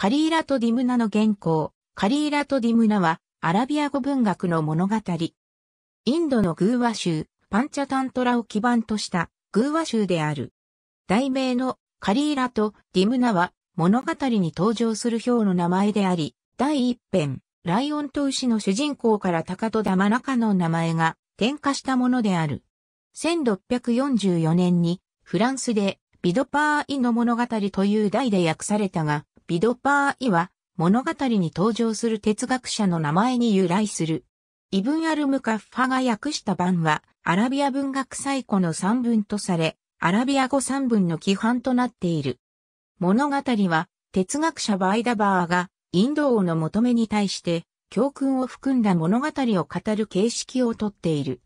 カリーラとディムナの原稿、カリーラとディムナは、アラビア語文学の物語。インドのグーワ州、パンチャタントラを基盤とした、グーワ州である。題名の、カリーラとディムナは、物語に登場する表の名前であり、第一編、ライオンと牛の主人公からタカとダマナカの名前が、転化したものである。1644年に、フランスで、ビドパーイの物語という題で訳されたが、ビドパーイは物語に登場する哲学者の名前に由来する。イブン・アルムカッファが訳した版は、アラビア文学最古の三文とされ、アラビア語三文の規範となっている。物語は、哲学者バイダバーが、インド王の求めに対して、教訓を含んだ物語を語る形式をとっている。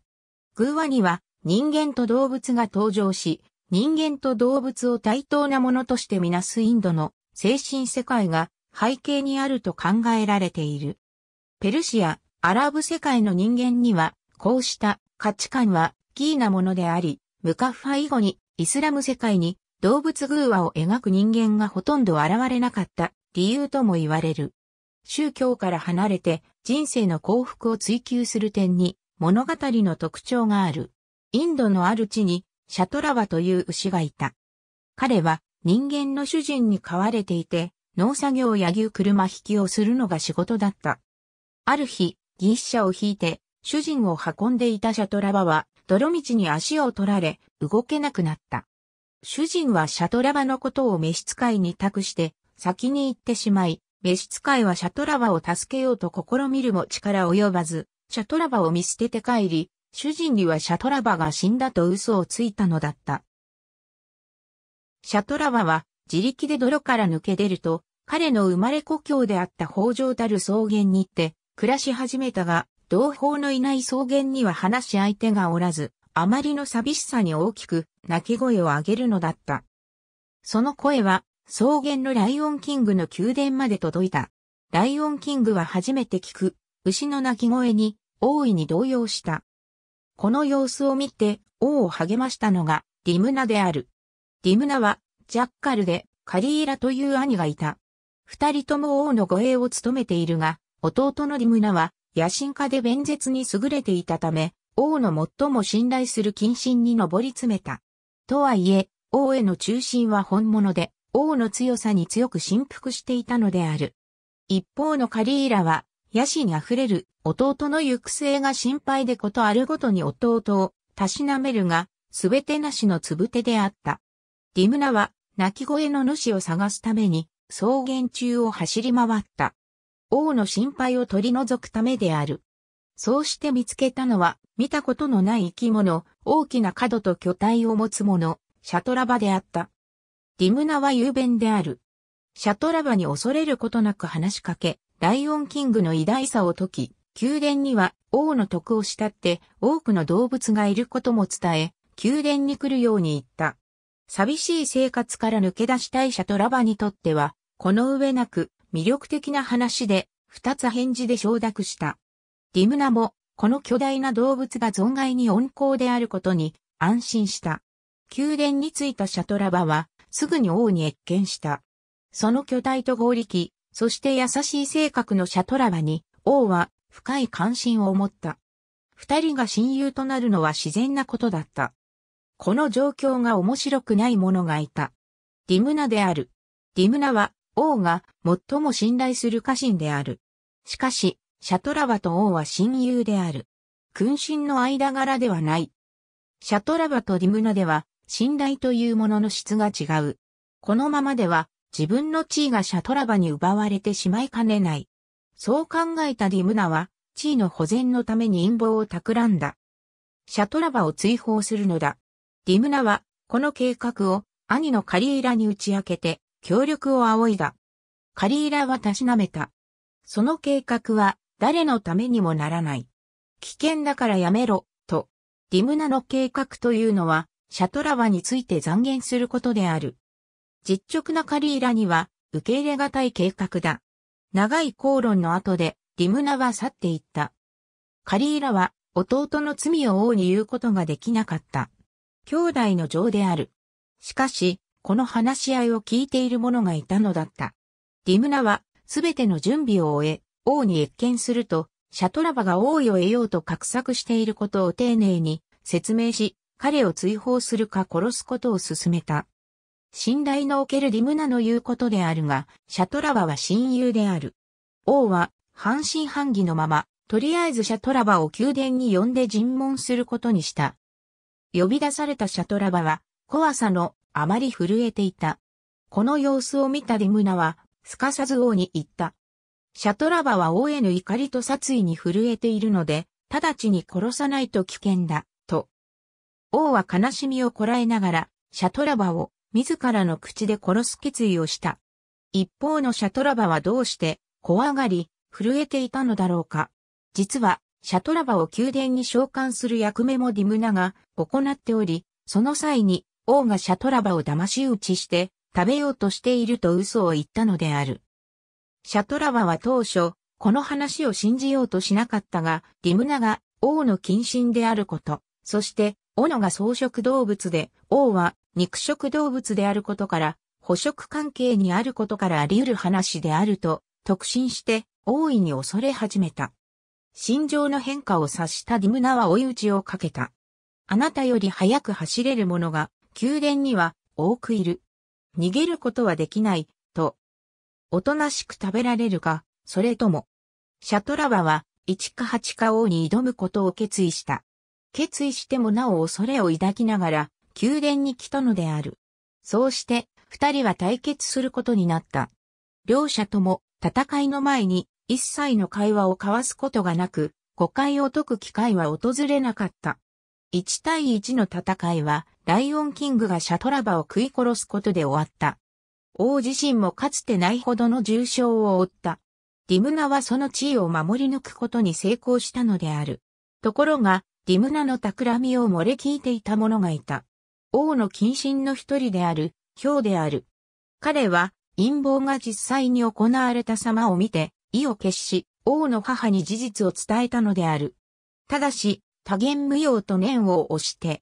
偶話には、人間と動物が登場し、人間と動物を対等なものとしてみなすインドの精神世界が背景にあると考えられている。ペルシア、アラブ世界の人間には、こうした価値観はキーなものであり、ムカッファ以後にイスラム世界に動物偶話を描く人間がほとんど現れなかった理由とも言われる。宗教から離れて人生の幸福を追求する点に物語の特徴がある。インドのある地にシャトラバという牛がいた。彼は人間の主人に飼われていて、農作業や牛車引きをするのが仕事だった。ある日、牛車を引いて、主人を運んでいたシャトラバは、泥道に足を取られ、動けなくなった。主人はシャトラバのことを召使いに託して、先に行ってしまい、召使いはシャトラバを助けようと試みるも力及ばず、シャトラバを見捨てて帰り、主人にはシャトラバが死んだと嘘をついたのだった。シャトラワは自力で泥から抜け出ると、彼の生まれ故郷であった北条たる草原に行って暮らし始めたが、同胞のいない草原には話し相手がおらず、あまりの寂しさに大きく泣き声を上げるのだった。その声は草原のライオンキングの宮殿まで届いた。ライオンキングは初めて聞く牛の鳴き声に大いに動揺した。この様子を見て王を励ましたのがリムナである。ディムナは、ジャッカルで、カリーラという兄がいた。二人とも王の護衛を務めているが、弟のディムナは、野心家で弁舌に優れていたため、王の最も信頼する謹慎に上り詰めた。とはいえ、王への忠心は本物で、王の強さに強く振服していたのである。一方のカリーラは、野心あふれる弟の行く末が心配でことあるごとに弟をたしなめるが、すべてなしのつぶてであった。ディムナは、鳴き声の主を探すために、草原中を走り回った。王の心配を取り除くためである。そうして見つけたのは、見たことのない生き物、大きな角と巨体を持つ者、シャトラバであった。ディムナは雄弁である。シャトラバに恐れることなく話しかけ、ライオンキングの偉大さを解き、宮殿には王の徳を慕って多くの動物がいることも伝え、宮殿に来るように言った。寂しい生活から抜け出したいシャトラバにとっては、この上なく魅力的な話で、二つ返事で承諾した。ディムナも、この巨大な動物が存外に温厚であることに安心した。宮殿に着いたシャトラバは、すぐに王に越見した。その巨大と合力、そして優しい性格のシャトラバに、王は深い関心を持った。二人が親友となるのは自然なことだった。この状況が面白くない者がいた。ディムナである。ディムナは王が最も信頼する家臣である。しかし、シャトラバと王は親友である。君臣の間柄ではない。シャトラバとディムナでは信頼というものの質が違う。このままでは自分の地位がシャトラバに奪われてしまいかねない。そう考えたディムナは地位の保全のために陰謀を企んだ。シャトラバを追放するのだ。ディムナは、この計画を兄のカリーラに打ち明けて、協力を仰いだ。カリーラはたしなめた。その計画は、誰のためにもならない。危険だからやめろ、と。ディムナの計画というのは、シャトラワについて残言することである。実直なカリーラには、受け入れがたい計画だ。長い口論の後で、ディムナは去っていった。カリーラは、弟の罪を王に言うことができなかった。兄弟の情である。しかし、この話し合いを聞いている者がいたのだった。ディムナは、すべての準備を終え、王に謁見すると、シャトラバが王位を得ようと画策していることを丁寧に説明し、彼を追放するか殺すことを勧めた。信頼のおけるディムナの言うことであるが、シャトラバは親友である。王は、半信半疑のまま、とりあえずシャトラバを宮殿に呼んで尋問することにした。呼び出されたシャトラバは、怖さのあまり震えていた。この様子を見たディムナは、すかさず王に言った。シャトラバは王への怒りと殺意に震えているので、直ちに殺さないと危険だ、と。王は悲しみをこらえながら、シャトラバを自らの口で殺す決意をした。一方のシャトラバはどうして、怖がり、震えていたのだろうか。実は、シャトラバを宮殿に召喚する役目もディムナが行っており、その際に王がシャトラバを騙し討ちして食べようとしていると嘘を言ったのである。シャトラバは当初、この話を信じようとしなかったが、ディムナが王の近親であること、そして、斧が草食動物で、王は肉食動物であることから、捕食関係にあることからあり得る話であると、特進して、大いに恐れ始めた。心情の変化を察したディムナは追い打ちをかけた。あなたより早く走れる者が、宮殿には多くいる。逃げることはできない、と。おとなしく食べられるか、それとも。シャトラバは、一か八か王に挑むことを決意した。決意してもなお恐れを抱きながら、宮殿に来たのである。そうして、二人は対決することになった。両者とも、戦いの前に、一切の会話を交わすことがなく、誤解を解く機会は訪れなかった。1対1の戦いは、ライオンキングがシャトラバを食い殺すことで終わった。王自身もかつてないほどの重傷を負った。ディムナはその地位を守り抜くことに成功したのである。ところが、ディムナの企みを漏れ聞いていた者がいた。王の近親の一人である、ヒョウである。彼は、陰謀が実際に行われた様を見て、意を決し、王の母に事実を伝えたのである。ただし、多言無用と念を押して、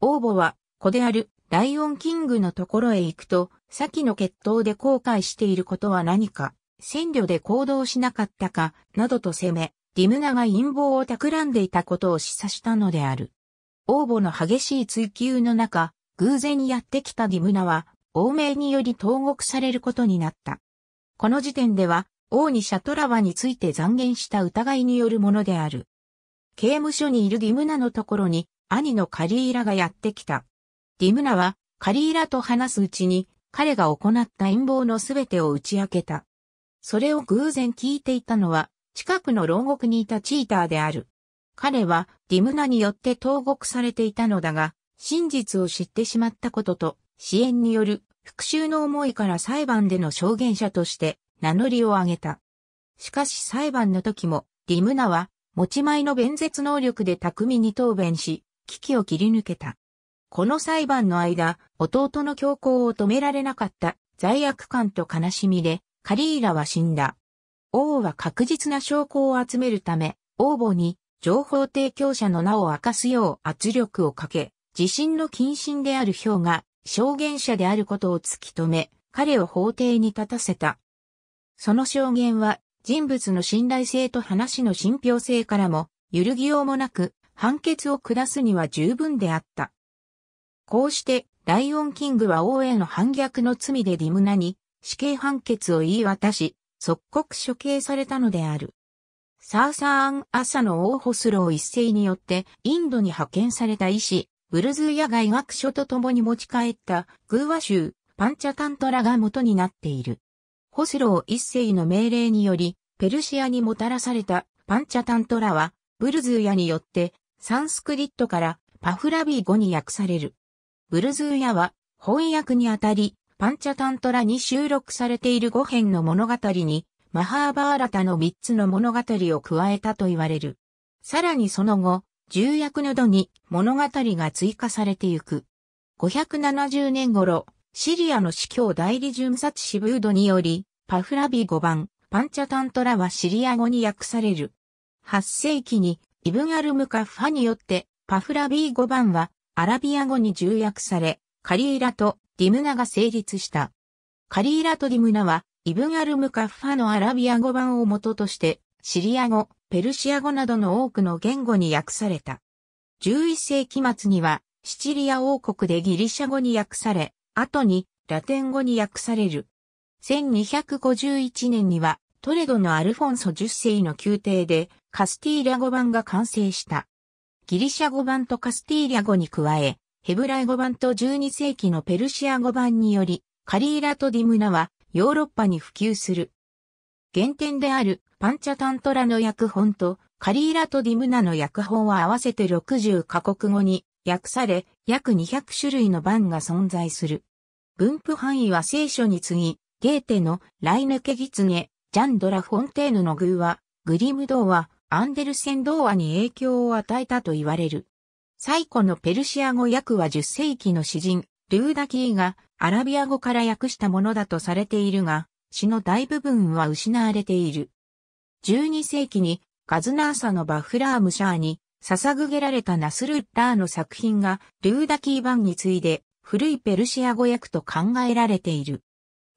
王母は子であるライオンキングのところへ行くと、先の決闘で後悔していることは何か、戦慮で行動しなかったか、などと責め、ディムナが陰謀を企んでいたことを示唆したのである。王母の激しい追及の中、偶然やってきたディムナは、亡命により投獄されることになった。この時点では、王にシャトラワについて残言した疑いによるものである。刑務所にいるディムナのところに、兄のカリーラがやってきた。ディムナは、カリーラと話すうちに、彼が行った陰謀のすべてを打ち明けた。それを偶然聞いていたのは、近くの牢獄にいたチーターである。彼は、ディムナによって投獄されていたのだが、真実を知ってしまったことと、支援による復讐の思いから裁判での証言者として名乗りを上げた。しかし裁判の時も、ディムナは、持ち前の弁舌能力で巧みに答弁し、危機を切り抜けた。この裁判の間、弟の強行を止められなかった罪悪感と悲しみで、カリーラは死んだ。王は確実な証拠を集めるため、王母に情報提供者の名を明かすよう圧力をかけ、自身の謹慎である表が証言者であることを突き止め、彼を法廷に立たせた。その証言は人物の信頼性と話の信憑性からも揺るぎようもなく判決を下すには十分であった。こうしてライオンキングは王への反逆の罪でディムナに死刑判決を言い渡し、即刻処刑されたのである。サーサーン・朝の王ホスロー一世によってインドに派遣された医師、ブルズーヤ外学書と共に持ち帰ったグーワ州パンチャタントラが元になっている。スロー一世の命令により、ペルシアにもたらされたパンチャタントラは、ブルズーヤによって、サンスクリットからパフラビー語に訳される。ブルズーヤは、翻訳にあたり、パンチャタントラに収録されている5編の物語に、マハーバーラタの3つの物語を加えたと言われる。さらにその後、重役の度に物語が追加されてゆく。570年頃、シリアの司教代理巡察シブードにより、パフラビ5番、パンチャタントラはシリア語に訳される。8世紀にイブンアルムカファによって、パフラビー5番はアラビア語に重訳され、カリーラとディムナが成立した。カリーラとディムナは、イブンアルムカファのアラビア語版を元として、シリア語、ペルシア語などの多くの言語に訳された。11世紀末には、シチリア王国でギリシャ語に訳され、後にラテン語に訳される。1251年にはトレドのアルフォンソ10世の宮廷でカスティーリャ語版が完成した。ギリシャ語版とカスティーリャ語に加え、ヘブライ語版と12世紀のペルシア語版により、カリーラとディムナはヨーロッパに普及する。原点であるパンチャタントラの訳本とカリーラとディムナの訳本は合わせて60カ国語に訳され、約200種類の版が存在する。分布範囲は聖書に次ぎ、ゲーテのライヌケギツネ、ジャンドラ・フォンテーヌの偶話、グリム童話、アンデルセン童話に影響を与えたと言われる。最古のペルシア語訳は10世紀の詩人、ルーダキーがアラビア語から訳したものだとされているが、詩の大部分は失われている。12世紀にガズナーサのバフラームシャーに捧げられたナスルッラーの作品がルーダキー版に次いで古いペルシア語訳と考えられている。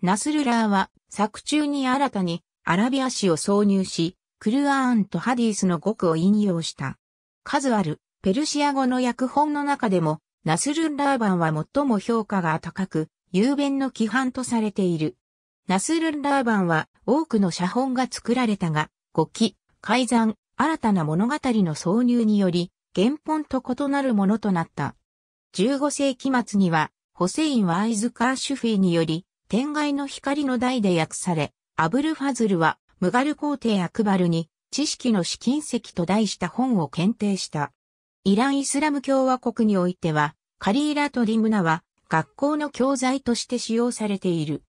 ナスルラーは作中に新たにアラビア史を挿入し、クルアーンとハディスの語句を引用した。数あるペルシア語の訳本の中でも、ナスルラーバンは最も評価が高く、雄弁の規範とされている。ナスルラーバンは多くの写本が作られたが、語記、改ざん、新たな物語の挿入により、原本と異なるものとなった。15世紀末には、ホセインワイズカーシュフィーにより、天外の光の台で訳され、アブルファズルは、ムガル皇帝アクバルに、知識の試金石と題した本を検定した。イラン・イスラム共和国においては、カリーラとリムナは、学校の教材として使用されている。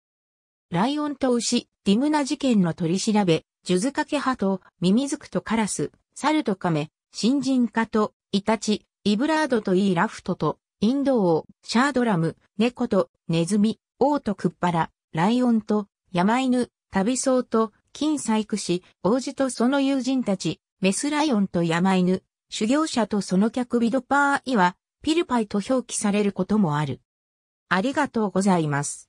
ライオンと牛、ディムナ事件の取り調べ、ジュズカケ派と、ミミズクとカラス、サルとカメ、新人化と、イタチ、イブラードとイーラフトと、インド王、シャードラム、猫とネズミ、王とクッパラ、ライオンと山犬、旅僧と金細工師、王子とその友人たち、メスライオンと山犬、修行者とその客ビドパーイは、ピルパイと表記されることもある。ありがとうございます。